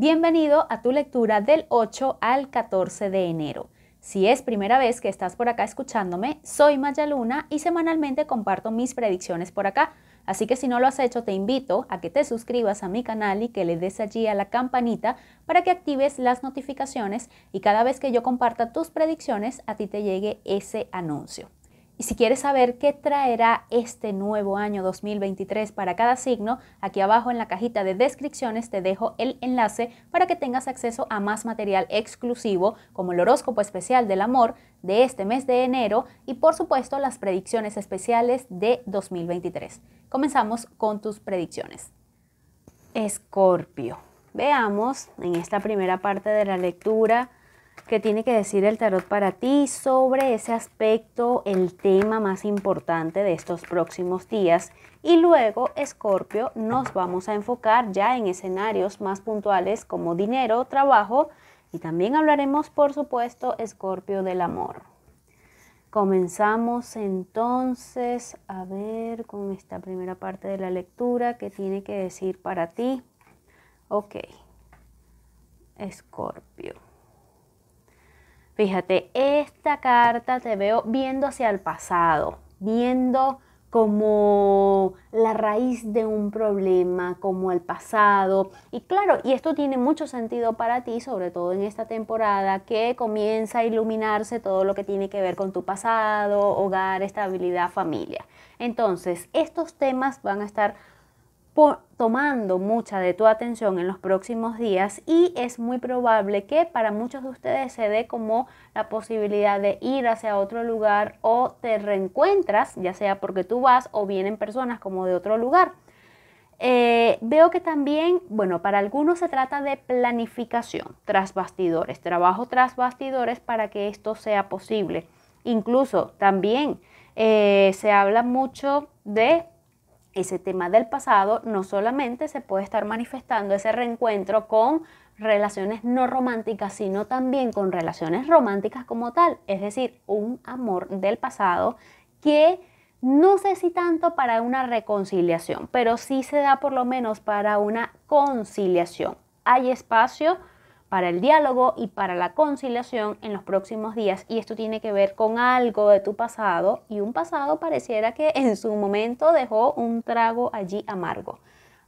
Bienvenido a tu lectura del 8 al 14 de enero. Si es primera vez que estás por acá escuchándome, soy Mayaluna y semanalmente comparto mis predicciones por acá. Así que si no lo has hecho, te invito a que te suscribas a mi canal y que le des allí a la campanita para que actives las notificaciones y cada vez que yo comparta tus predicciones, a ti te llegue ese anuncio. Y si quieres saber qué traerá este nuevo año 2023 para cada signo, aquí abajo en la cajita de descripciones te dejo el enlace para que tengas acceso a más material exclusivo como el horóscopo especial del amor de este mes de enero y por supuesto las predicciones especiales de 2023. Comenzamos con tus predicciones. Escorpio. Veamos en esta primera parte de la lectura que tiene que decir el tarot para ti sobre ese aspecto, el tema más importante de estos próximos días. Y luego, Scorpio, nos vamos a enfocar ya en escenarios más puntuales como dinero, trabajo y también hablaremos, por supuesto, Scorpio del amor. Comenzamos entonces a ver con esta primera parte de la lectura ¿qué tiene que decir para ti. Ok, Scorpio. Fíjate, esta carta te veo viendo hacia el pasado, viendo como la raíz de un problema, como el pasado. Y claro, y esto tiene mucho sentido para ti, sobre todo en esta temporada, que comienza a iluminarse todo lo que tiene que ver con tu pasado, hogar, estabilidad, familia. Entonces, estos temas van a estar tomando mucha de tu atención en los próximos días y es muy probable que para muchos de ustedes se dé como la posibilidad de ir hacia otro lugar o te reencuentras, ya sea porque tú vas o vienen personas como de otro lugar. Eh, veo que también, bueno, para algunos se trata de planificación tras bastidores, trabajo tras bastidores para que esto sea posible. Incluso también eh, se habla mucho de ese tema del pasado no solamente se puede estar manifestando ese reencuentro con relaciones no románticas, sino también con relaciones románticas como tal, es decir, un amor del pasado que no sé si tanto para una reconciliación, pero sí se da por lo menos para una conciliación. Hay espacio para el diálogo y para la conciliación en los próximos días. Y esto tiene que ver con algo de tu pasado y un pasado pareciera que en su momento dejó un trago allí amargo.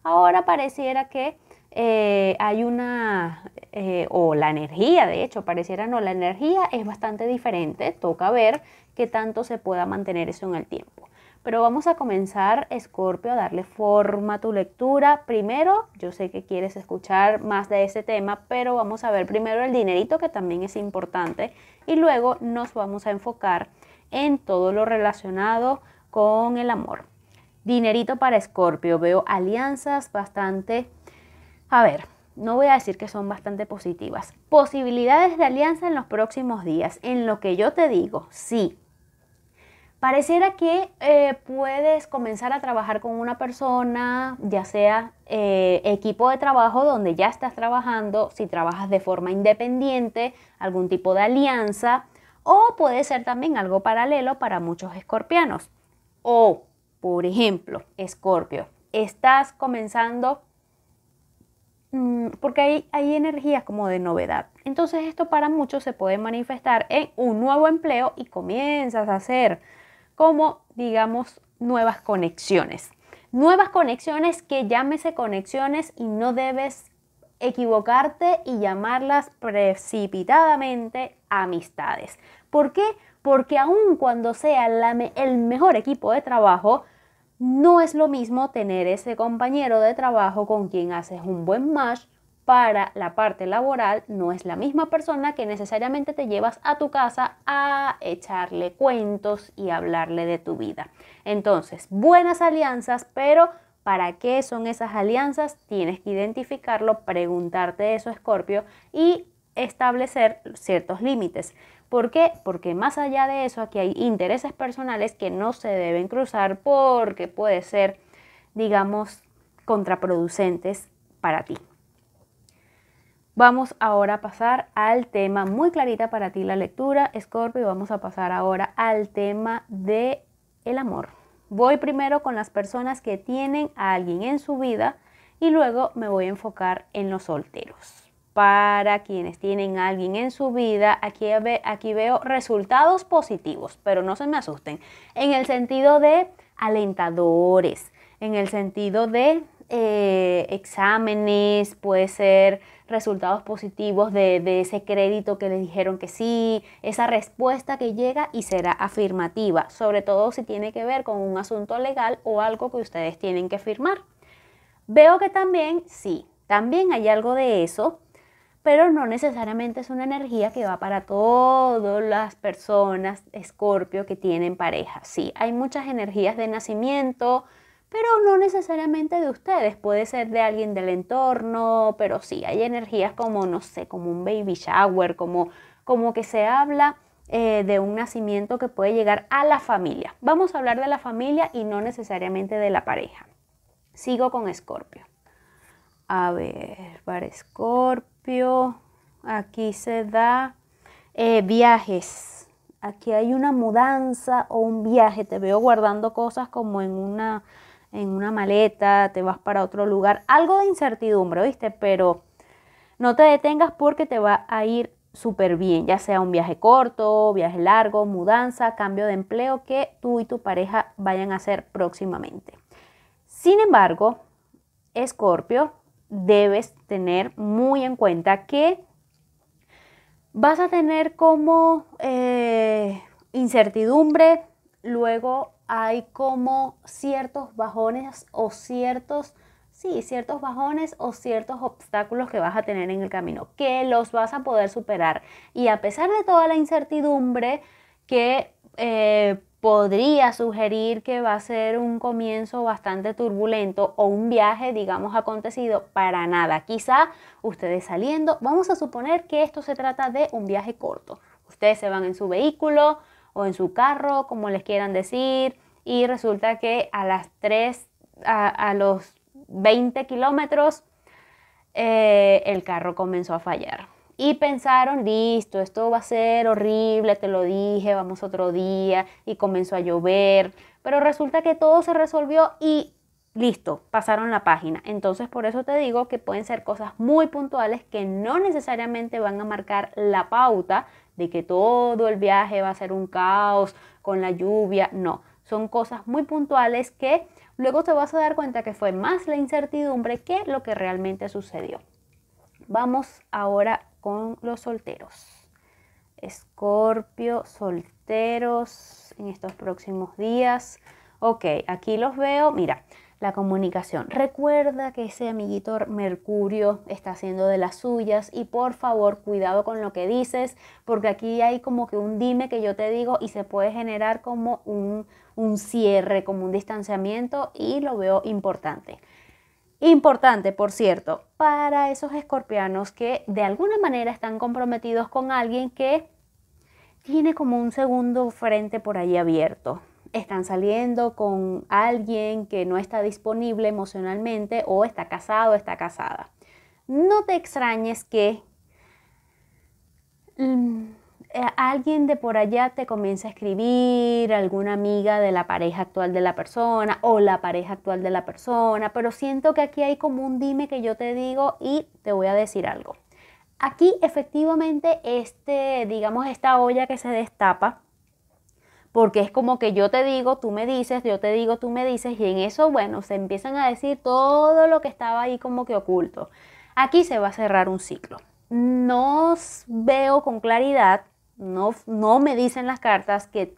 Ahora pareciera que eh, hay una, eh, o la energía, de hecho, pareciera no, la energía es bastante diferente. Toca ver qué tanto se pueda mantener eso en el tiempo. Pero vamos a comenzar, Escorpio, a darle forma a tu lectura. Primero, yo sé que quieres escuchar más de ese tema, pero vamos a ver primero el dinerito, que también es importante. Y luego nos vamos a enfocar en todo lo relacionado con el amor. Dinerito para Escorpio. Veo alianzas bastante... A ver, no voy a decir que son bastante positivas. Posibilidades de alianza en los próximos días. En lo que yo te digo, sí, Pareciera que eh, puedes comenzar a trabajar con una persona, ya sea eh, equipo de trabajo donde ya estás trabajando, si trabajas de forma independiente, algún tipo de alianza, o puede ser también algo paralelo para muchos escorpianos. O, por ejemplo, escorpio, estás comenzando mm, porque hay, hay energías como de novedad. Entonces esto para muchos se puede manifestar en un nuevo empleo y comienzas a hacer como, digamos, nuevas conexiones. Nuevas conexiones que llámese conexiones y no debes equivocarte y llamarlas precipitadamente amistades. ¿Por qué? Porque aun cuando sea el mejor equipo de trabajo, no es lo mismo tener ese compañero de trabajo con quien haces un buen match, para la parte laboral no es la misma persona que necesariamente te llevas a tu casa a echarle cuentos y hablarle de tu vida. Entonces, buenas alianzas, pero ¿para qué son esas alianzas? Tienes que identificarlo, preguntarte eso, Escorpio, y establecer ciertos límites. ¿Por qué? Porque más allá de eso, aquí hay intereses personales que no se deben cruzar porque puede ser, digamos, contraproducentes para ti. Vamos ahora a pasar al tema, muy clarita para ti la lectura, Scorpio, y vamos a pasar ahora al tema de el amor. Voy primero con las personas que tienen a alguien en su vida y luego me voy a enfocar en los solteros. Para quienes tienen a alguien en su vida, aquí, veo resultados positivos, pero no se me asusten, en el sentido de alentadores, en el sentido de eh, exámenes, puede ser resultados positivos de, ese crédito que le dijeron que sí, esa respuesta que llega y será afirmativa, sobre todo si tiene que ver con un asunto legal o algo que ustedes tienen que firmar. Veo que también, sí, también hay algo de eso, pero no necesariamente es una energía que va para todas las personas, escorpio, que tienen pareja. Sí, hay muchas energías de nacimiento, pero no necesariamente de ustedes, puede ser de alguien del entorno, pero sí, hay energías como, no sé, como un baby shower, como, como que se habla eh, de un nacimiento que puede llegar a la familia. Vamos a hablar de la familia y no necesariamente de la pareja. Sigo con Escorpio. A ver, para Escorpio, aquí se da eh, viajes. Aquí hay una mudanza o un viaje. Te veo guardando cosas como en una en una maleta, te vas para otro lugar, algo de incertidumbre, ¿viste? Pero no te detengas porque te va a ir súper bien, ya sea un viaje corto, viaje largo, mudanza, cambio de empleo que tú y tu pareja vayan a hacer próximamente. Sin embargo, Escorpio, debes tener muy en cuenta que vas a tener como eh, incertidumbre, luego hay como ciertos bajones o ciertos, sí, ciertos bajones o ciertos obstáculos que vas a tener en el camino, que los vas a poder superar. Y a pesar de toda la incertidumbre que eh, podría sugerir que va a ser un comienzo bastante turbulento o un viaje, digamos, acontecido para nada. Quizá ustedes saliendo, vamos a suponer que esto se trata de un viaje corto. Ustedes se van en su vehículo, o en su carro, como les quieran decir, y resulta que a las 3, a, los 20 kilómetros, eh, el carro comenzó a fallar. Y pensaron, listo, esto va a ser horrible, te lo dije, vamos otro día, y comenzó a llover, pero resulta que todo se resolvió y listo, pasaron la página. Entonces por eso te digo que pueden ser cosas muy puntuales que no necesariamente van a marcar la pauta de que todo el viaje va a ser un caos con la lluvia, no, son cosas muy puntuales que luego te vas a dar cuenta que fue más la incertidumbre que lo que realmente sucedió. Vamos ahora con los solteros. Escorpio, solteros en estos próximos días. Ok, aquí los veo. Mira, la comunicación. Recuerda que ese amiguito Mercurio está haciendo de las suyas y por favor cuidado con lo que dices porque aquí hay como que un dime que yo te digo y se puede generar como un, un cierre, como un distanciamiento y lo veo importante. Importante, por cierto, para esos escorpianos que de alguna manera están comprometidos con alguien que tiene como un segundo frente por ahí abierto están saliendo con alguien que no está disponible emocionalmente o está casado está casada. No te extrañes que mm, eh, alguien de por allá te comience a escribir, alguna amiga de la pareja actual de la persona o la pareja actual de la persona, pero siento que aquí hay como un dime que yo te digo y te voy a decir algo. Aquí efectivamente este, digamos, esta olla que se destapa porque es como que yo te digo, tú me dices, yo te digo, tú me dices, y en eso, bueno, se empiezan a decir todo lo que estaba ahí como que oculto. Aquí se va a cerrar un ciclo. No veo con claridad, no, no me dicen las cartas que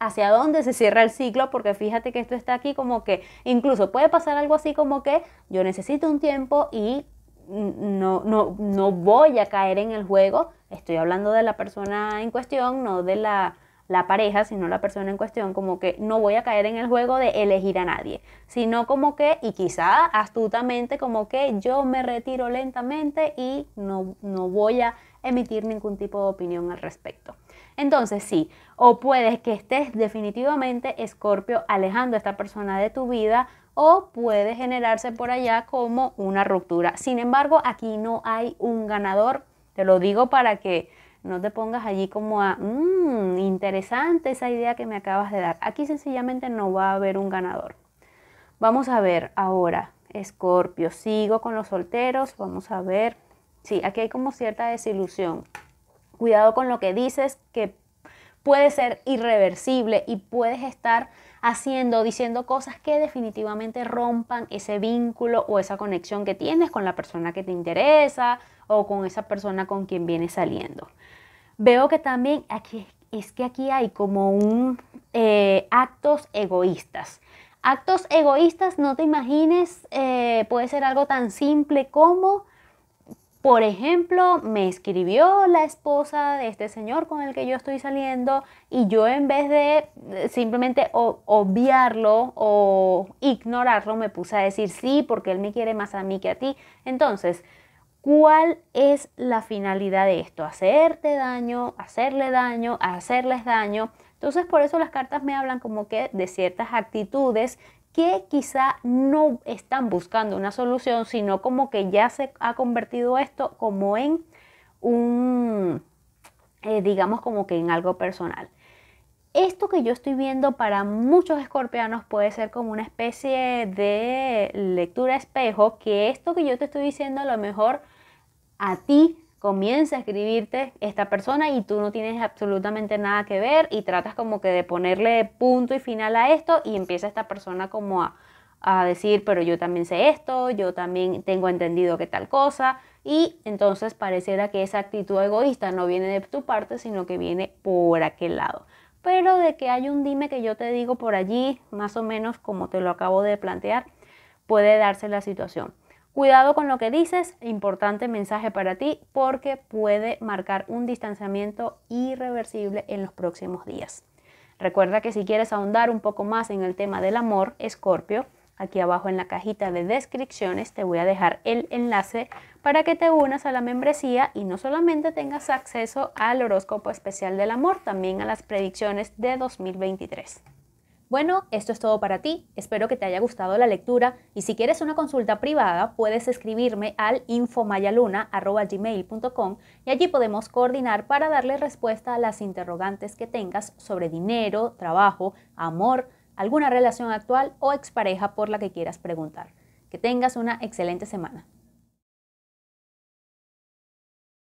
hacia dónde se cierra el ciclo, porque fíjate que esto está aquí como que, incluso puede pasar algo así como que yo necesito un tiempo y no, no, no voy a caer en el juego. Estoy hablando de la persona en cuestión, no de la la pareja, sino la persona en cuestión, como que no voy a caer en el juego de elegir a nadie, sino como que, y quizá astutamente, como que yo me retiro lentamente y no, voy a emitir ningún tipo de opinión al respecto. Entonces sí, o puedes que estés definitivamente Escorpio alejando a esta persona de tu vida o puede generarse por allá como una ruptura. Sin embargo, aquí no hay un ganador, te lo digo para que no te pongas allí como a, mmm, interesante esa idea que me acabas de dar. Aquí sencillamente no va a haber un ganador. Vamos a ver ahora, Escorpio, sigo con los solteros, vamos a ver. Sí, aquí hay como cierta desilusión. Cuidado con lo que dices, que puede ser irreversible y puedes estar haciendo, diciendo cosas que definitivamente rompan ese vínculo o esa conexión que tienes con la persona que te interesa o con esa persona con quien vienes saliendo. Veo que también aquí es que aquí hay como un eh, actos egoístas. Actos egoístas, no te imagines, eh, puede ser algo tan simple como por ejemplo, me escribió la esposa de este señor con el que yo estoy saliendo y yo en vez de eh, simplemente obviarlo o ignorarlo, me puse a decir sí porque él me quiere más a mí que a ti. Entonces, ¿cuál es la finalidad de esto? Hacerte daño, hacerle daño, hacerles daño. Entonces, por eso las cartas me hablan como que de ciertas actitudes que quizá no están buscando una solución, sino como que ya se ha convertido esto como en un, eh, digamos como que en algo personal. Esto que yo estoy viendo para muchos escorpianos puede ser como una especie de lectura espejo, que esto que yo te estoy diciendo a lo mejor a ti comienza a escribirte esta persona y tú no tienes absolutamente nada que ver y tratas como que de ponerle punto y final a esto y empieza esta persona como a, a decir, pero yo también sé esto, yo también tengo entendido que tal cosa y entonces pareciera que esa actitud egoísta no viene de tu parte, sino que viene por aquel lado. Pero de que hay un dime que yo te digo por allí, más o menos como te lo acabo de plantear, puede darse la situación. Cuidado con lo que dices, importante mensaje para ti porque puede marcar un distanciamiento irreversible en los próximos días. Recuerda que si quieres ahondar un poco más en el tema del amor, Escorpio, aquí abajo en la cajita de descripciones te voy a dejar el enlace para que te unas a la membresía y no solamente tengas acceso al horóscopo especial del amor, también a las predicciones de 2023. Bueno, esto es todo para ti. Espero que te haya gustado la lectura y si quieres una consulta privada puedes escribirme al infomayaluna.gmail.com y allí podemos coordinar para darle respuesta a las interrogantes que tengas sobre dinero, trabajo, amor, alguna relación actual o expareja por la que quieras preguntar. Que tengas una excelente semana.